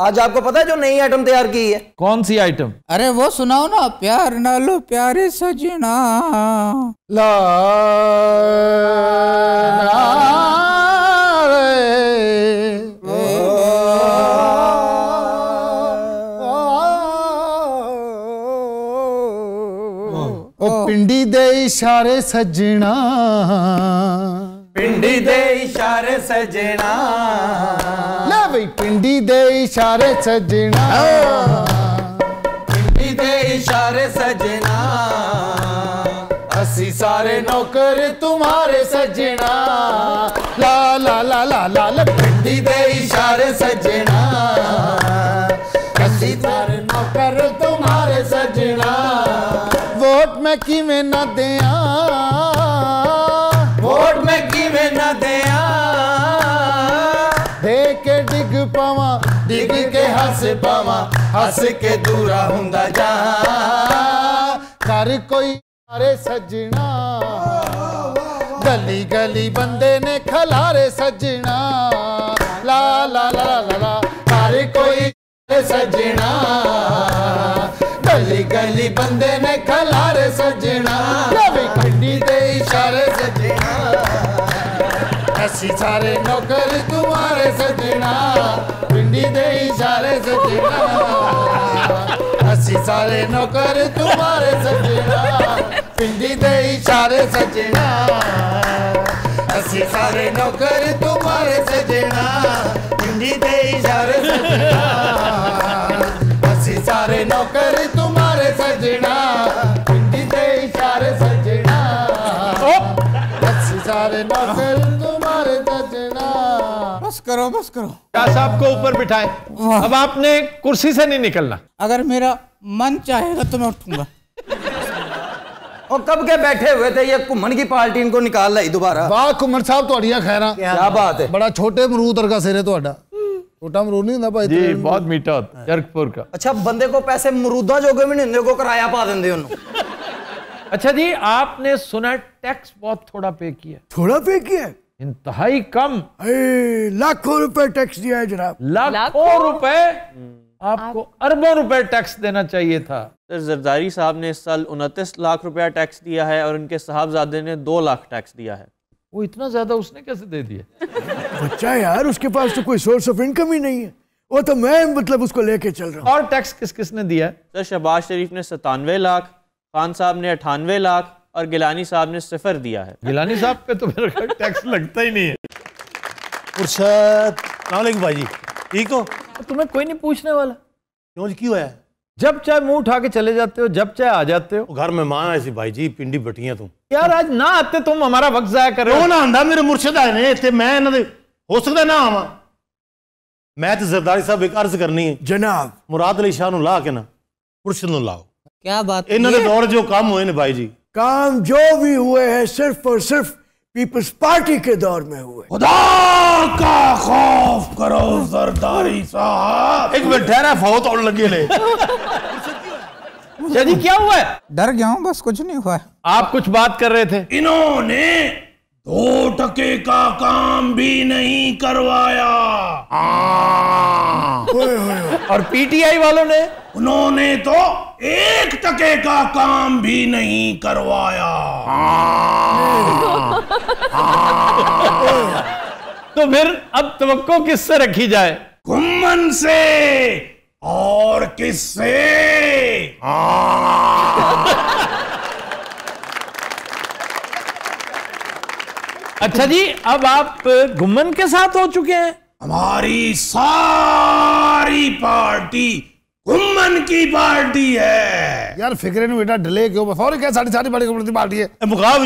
आज आपको पता है जो नई आइटम तैयार की है कौन सी आइटम अरे वो सुनाओ ना प्यार ना लो प्यारे सजना ला ओ पिंडी दे इशारे सजना पिंडी दे इशारे सजना ले पिंडी दे इशारे सजना पिंडी दे इशारे सजना असी सारे नौकर तुम्हारे सजना ला ला ला ला ला ला पिंडी दे इशारे सजना असी सारे नौकर तुम्हारे सजना वोट मैं किवें ना दें हस बामा हस के दूरा हुंदा जा कर कोई सारे सजना गली गली बंदे ने खलारे सजना ला ला ला ला ला कर कोई सारे सजना गली गली बंदे ने खलारे सजना अस्सी सारे नौकर तुम्हारे सजना पिंडी दे इशारे सजना असी सारे नौकर तुम्हारे सजना पिंडी दे इशारे सजना असी सारे नौकर तुम्हारे सजना पिंडी दे इशारे सजना करो बस करो साहब को ऊपर बिठाए अब आपने कुर्सी से नहीं निकलना अगर मेरा मन चाहेगा तो मैं उठूंगा और कब के बैठे हुए थे ये कुमन की पार्टी इनको निकाल लाई दोबारा वाह कुमन साहब तो अड़िया खैरा क्या बात है बड़ा छोटे मरू का सिर है थोड़ा छोटा मरूद नहीं ਹੁੰਦਾ भाई जी बहुत मीठा ਹੁੰਦਾ ਜਰਕਪੁਰ ਦਾ ਅੱਛਾ ਬੰਦੇ ਕੋ ਪੈਸੇ ਮਰੂਦਾਂ ਜੋਗੇ ਵੀ ਨਹੀਂ ਹੁੰਦੇ ਕੋ ਕਿਰਾਇਆ ਪਾ ਦਿੰਦੇ ਉਹਨੂੰ अच्छा जी आपने सुना टैक्स बहुत थोड़ा पे किया थोड़ा पे किया इंतहाई कम लाखों रुपए टैक्स दिया है जनाब लाखों रुपए आपको अरबों रुपए टैक्स देना चाहिए था सर जरदारी साहब ने इस साल उनतीस लाख रुपया टैक्स दिया है और उनके साहबजादे ने दो लाख टैक्स दिया है वो इतना ज्यादा उसने कैसे दे दिया बच्चा यार उसके पास तो कोई सोर्स ऑफ इनकम ही नहीं है वो तो मैं मतलब उसको लेके चल रहा हूँ और टैक्स किस किसने दिया सर शहबाज शरीफ ने सतानवे लाख खान साहब ने अठानवे लाख और गिलानी साहब ने सिफर दिया है गिलानी साहब पे तो मेरा टैक्स लगता ही नहीं है भाजी ठीक हो तुम्हें कोई नहीं पूछने वाला क्यों क्यों है जब चाहे मुंह उठा के चले जाते हो जब चाहे आ जाते हो घर में मेहमान ऐसी भाई जी पिंडी बटिया तुम यार आज ना आते तुम हमारा वक्त जाया कर रहे हो ना आंदा मेरे मुर्शद आए ने इतने मैं इन्होंने हो सकता ना आवा मैं तो जरदारी साहब एक अर्ज करनी है जनाब मुराद अली शाह ला के ना मुर्शद लाओ क्या बात इन्होंने दौर जो काम हुए ने भाई जी काम जो भी हुए हैं सिर्फ और सिर्फ पीपल्स पार्टी के दौर में हुए खुदा का खौफ करो सरदारी साहब एक मिनट ठहरा फौत और लगे ले जी क्या हुआ है डर गया हूँ बस कुछ नहीं हुआ आप कुछ बात कर रहे थे इन्होंने दो टके का काम भी नहीं करवाया और पीटीआई वालों ने उन्होंने तो एक टके का काम भी नहीं करवाया तो फिर अब तवक्को किससे रखी जाए घुमन से और किससे अच्छा जी अब आप घुमन के साथ हो चुके हैं हमारी सारी पार्टी घुमन की पार्टी है यार फिक्र नहीं बेटा डिले क्यों बस और क्या सारी सारी बड़ी की पार्टी है मुका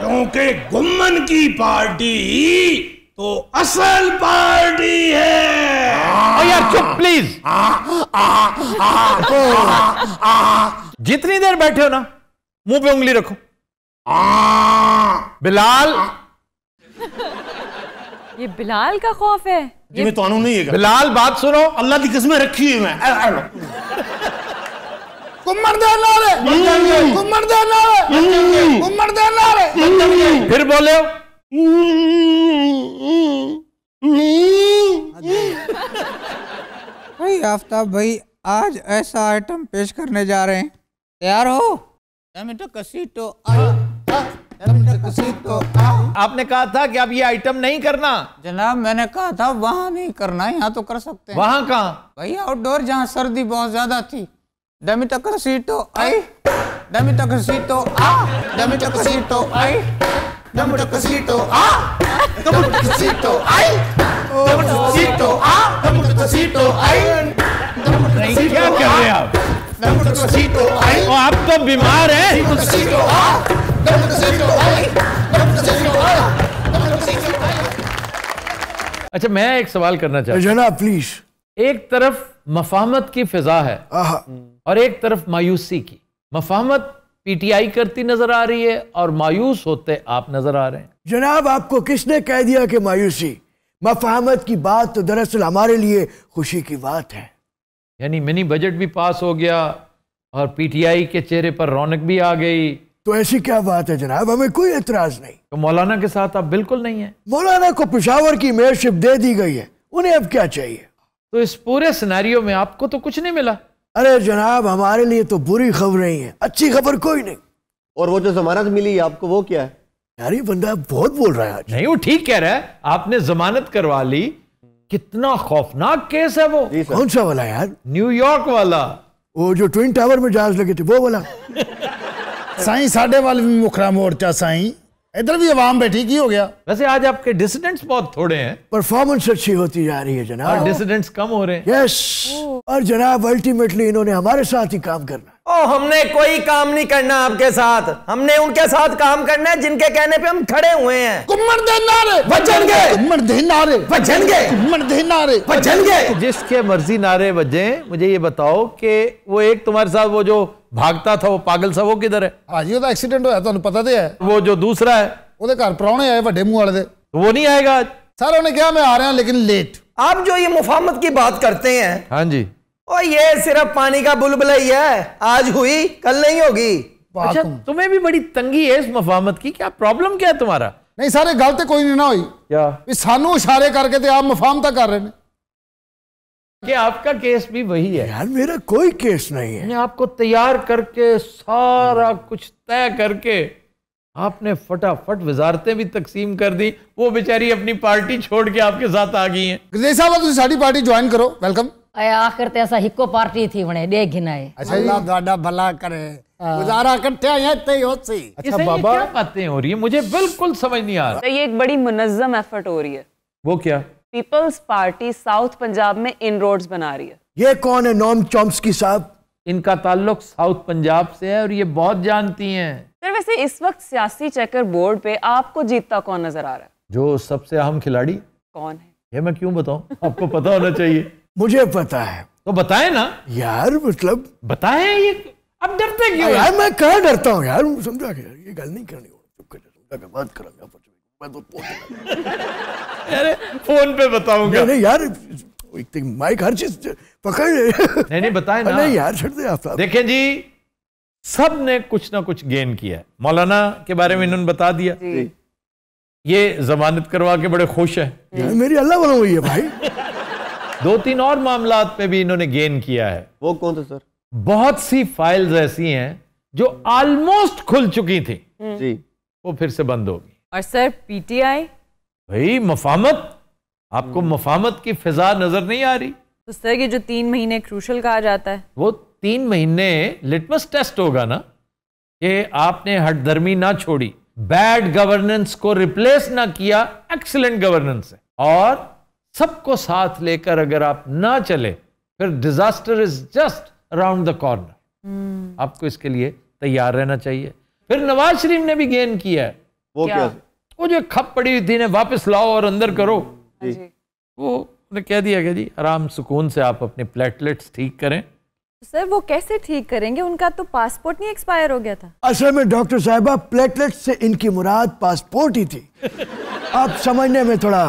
क्योंकि घुमन की पार्टी तो असल पार्टी है और यार चुप प्लीज जितनी देर बैठे हो ना मुंह पे उंगली रखो हाँ। बिलाल ये बिलाल का खौफ है जी मैं तो नहीं है बिलाल बात सुनो अल्लाह की किस्में रखी हुई मैं फिर बोले भाई आफ्ताब भाई आज ऐसा आइटम पेश करने जा रहे हैं तैयार हो तो कसी तो आ आपने कहा था कि आप ये आइटम नहीं करना जनाब मैंने कहा था वहाँ नहीं करना यहाँ तो कर सकते वहाँ कहाँ भाई आउटडोर जहाँ सर्दी बहुत ज्यादा थी डमी तक सीटो आई डमी तक सीटो आ डमी तक सीटो आई डमी तक सीटो आ डमी तक सीटो आई डमी तक सीटो आ डमी तक सीटो आई ओ आप तो बीमार है अच्छा मैं एक सवाल करना चाहता हूँ जनाब प्लीज एक तरफ मफामत की फिजा है और एक तरफ मायूसी की मफामत पीटीआई करती नजर आ रही है और मायूस होते आप नजर आ रहे हैं जनाब आपको किसने कह दिया कि मायूसी मफामत की बात तो दरअसल हमारे लिए खुशी की बात है यानी मिनी बजट भी पास हो गया और पीटीआई के चेहरे पर रौनक भी आ गई तो ऐसी क्या बात है जनाब हमें कोई एतराज नहीं तो मौलाना के साथ आप बिल्कुल नहीं है मौलाना को पिशावर की मेयरशिप दे दी गई है उन्हें अब क्या चाहिए तो इस पूरे सिनेरियो में आपको तो कुछ नहीं मिला अरे जनाब हमारे लिए तो बुरी खबर ही है अच्छी खबर कोई नहीं और वो जो जमानत मिली आपको वो क्या है यार ये बंदा बहुत बोल रहा है आज नहीं वो ठीक कह रहा है आपने जमानत करवा ली कितना खौफनाक केस है वो कौन सा वाला यार न्यूयॉर्क वाला वो जो ट्विन टावर में जहाज लगे थे वो वाला साई साढ़े वाले भी मुखरा मोर्चा साई इधर भी आवाम बैठी की हो गया वैसे आज आपके डिसिडेंट्स बहुत थोड़े हैं परफॉर्मेंस अच्छी होती जा रही है जनाब और डिसिडेंट्स कम हो रहे हैं यस और जनाब अल्टीमेटली इन्होंने हमारे साथ ही काम करना ओ हमने कोई काम नहीं करना आपके साथ हमने उनके साथ काम करना है जिनके कहने पे हम खड़े हुए हैं कुमर दे नारे बजनगे कुमर दे नारे बजनगे कुमर दे नारे बजनगे जिसके मर्जी नारे बजे मुझे ये बताओ कि वो एक तुम्हारे साथ वो जो भागता था वो पागल सा वो किधर है आज ये ਉਹਦਾ ਐਕਸੀਡੈਂਟ ਹੋਇਆ ਤੁਹਾਨੂੰ पता ਤੇ है वो जो दूसरा है ਉਹਦੇ ਘਰ ਪਰੌਣੇ आए बड़े मुंह वाले वो नहीं आएगा आज सर ਉਹਨੇ ਕਿਹਾ मैं आ रहा हूँ लेकिन लेट आप जो ये मुफामत की बात करते हैं हाँ जी और ये सिर्फ पानी का बुलबुल ही है आज हुई कल नहीं होगी अच्छा तुम्हें भी बड़ी तंगी है इस मफामत की क्या प्रॉब्लम क्या है तुम्हारा नहीं सारे गलत कोई नहीं ना हुई क्या सानू इशारे करके थे आप मफाम तक कर रहे हैं कि आपका केस भी वही है यार मेरा कोई केस नहीं है आपको तैयार करके सारा कुछ तय करके आपने फटाफट वजारतें भी तकसीम कर दी वो बेचारी अपनी पार्टी छोड़ के आपके साथ आ गई है साहब तुम तो साड़ी पार्टी ज्वाइन करो वेलकम आखिर ते असा हिकु पार्टी थी वणे डे घिनाए अच्छा अल्लाह गाडा भला करे हाँ। गुजारा कठे हैं तो होसी अच्छा बाबा क्या बातें हो रही है मुझे बिल्कुल समझ नहीं आ रहा तो ये एक बड़ी मुनज्जम एफर्ट हो रही है वो क्या पीपल्स पार्टी साउथ पंजाब में इन रोड्स बना रही है ये कौन है नॉम चॉम्स्की साहब इनका ताल्लुक साउथ पंजाब से है और ये बहुत जानती हैं सर वैसे इस वक्त सियासी चेकर बोर्ड पे आपको जीतता कौन नजर आ रहा है जो सबसे अहम खिलाड़ी कौन है ये मैं क्यों बताऊं आपको पता होना चाहिए मुझे पता है तो बताए ना यार मतलब बताए ये अब डरते क्यों यार मैं कहा डरता हूँ यार समझा के ये गल नहीं करनी बात करूंगा मैं तो फोन पे बताऊंगा नहीं यार तो माइक हर चीज पकड़ नहीं नहीं बताए ना नहीं यार छोड़ दे आप देखें जी सब ने कुछ ना कुछ गेन किया है मौलाना के बारे में इन्होंने बता दिया ये जमानत करवा के बड़े खुश है मेरी अल्लाह वालों हुई है भाई दो तीन और मामला पे भी इन्होंने गेन किया है वो कौन सा सर बहुत सी फाइल्स ऐसी हैं जो ऑलमोस्ट खुल चुकी थी हम्म। जी वो फिर से बंद होगी और सर पीटीआई भाई मफामत आपको हम्म। मफामत की फिजा नजर नहीं आ रही तो सर ये जो तीन महीने क्रूशल कहा जाता है वो तीन महीने लिटमस टेस्ट होगा ना कि आपने हटदर्मी ना छोड़ी बैड गवर्नेंस को रिप्लेस ना किया एक्सीलेंट गवर्नेंस है और सबको साथ लेकर अगर आप ना चले फिर disaster is just around the corner आपको इसके लिए तैयार रहना चाहिए फिर नवाज शरीफ ने भी गेन किया है वो क्या वो जो खप पड़ी हुई थी ने वापस लाओ और अंदर करो हाँ वो कह दिया गया जी आराम सुकून से आप अपने प्लेटलेट्स ठीक करें सर वो कैसे ठीक करेंगे उनका तो पासपोर्ट नहीं एक्सपायर हो गया था असल में डॉक्टर साहबा प्लेटलेट से इनकी मुराद पासपोर्ट ही थी आप समझने में थोड़ा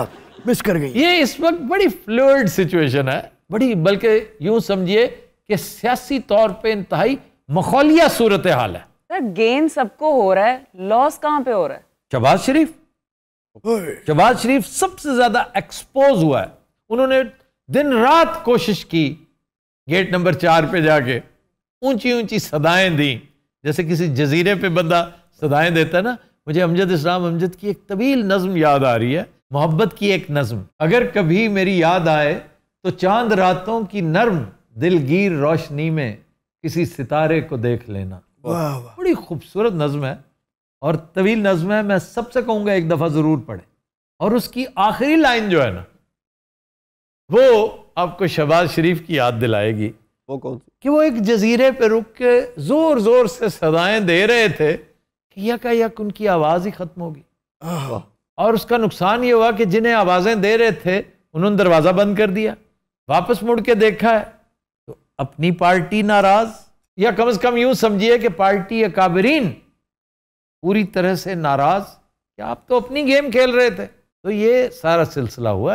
मिस कर गई ये इस वक्त बड़ी फ्लूड सिचुएशन है बड़ी बल्कि यूं समझिए कि सियासी तौर पे इंतहाई मखौलिया सूरत हाल है सर गेन सबको हो रहा है लॉस कहाँ पे हो रहा है शहबाज शरीफ शहबाज शरीफ सबसे ज्यादा एक्सपोज हुआ है उन्होंने दिन रात कोशिश की गेट नंबर चार पे जाके ऊंची ऊंची सदाएं दी जैसे किसी जजीरे पे बंदा सदाएं देता है ना मुझे अमजद इस्लाम अमजद की एक तवील नज्म याद आ रही है मोहब्बत की एक नज़म अगर कभी मेरी याद आए तो चांद रातों की नर्म दिलगीर रोशनी में किसी सितारे को देख लेना बड़ी खूबसूरत नज्म है और तवील नज्म है मैं सबसे कहूँगा एक दफ़ा ज़रूर पढ़े और उसकी आखिरी लाइन जो है ना वो आपको शहबाज शरीफ की याद दिलाएगी वो कौन सी कि वो एक जजीरे पे रुक के ज़ोर ज़ोर से सदाएं दे रहे थे कि यक यक उनकी आवाज़ ही ख़त्म होगी और उसका नुकसान ये हुआ कि जिन्हें आवाज़ें दे रहे थे उन्होंने दरवाज़ा बंद कर दिया वापस मुड़ के देखा है तो अपनी पार्टी नाराज़ या कम से कम यूं समझिए कि पार्टी अकाबरीन पूरी तरह से नाराज़ क्या आप तो अपनी गेम खेल रहे थे तो ये सारा सिलसिला हुआ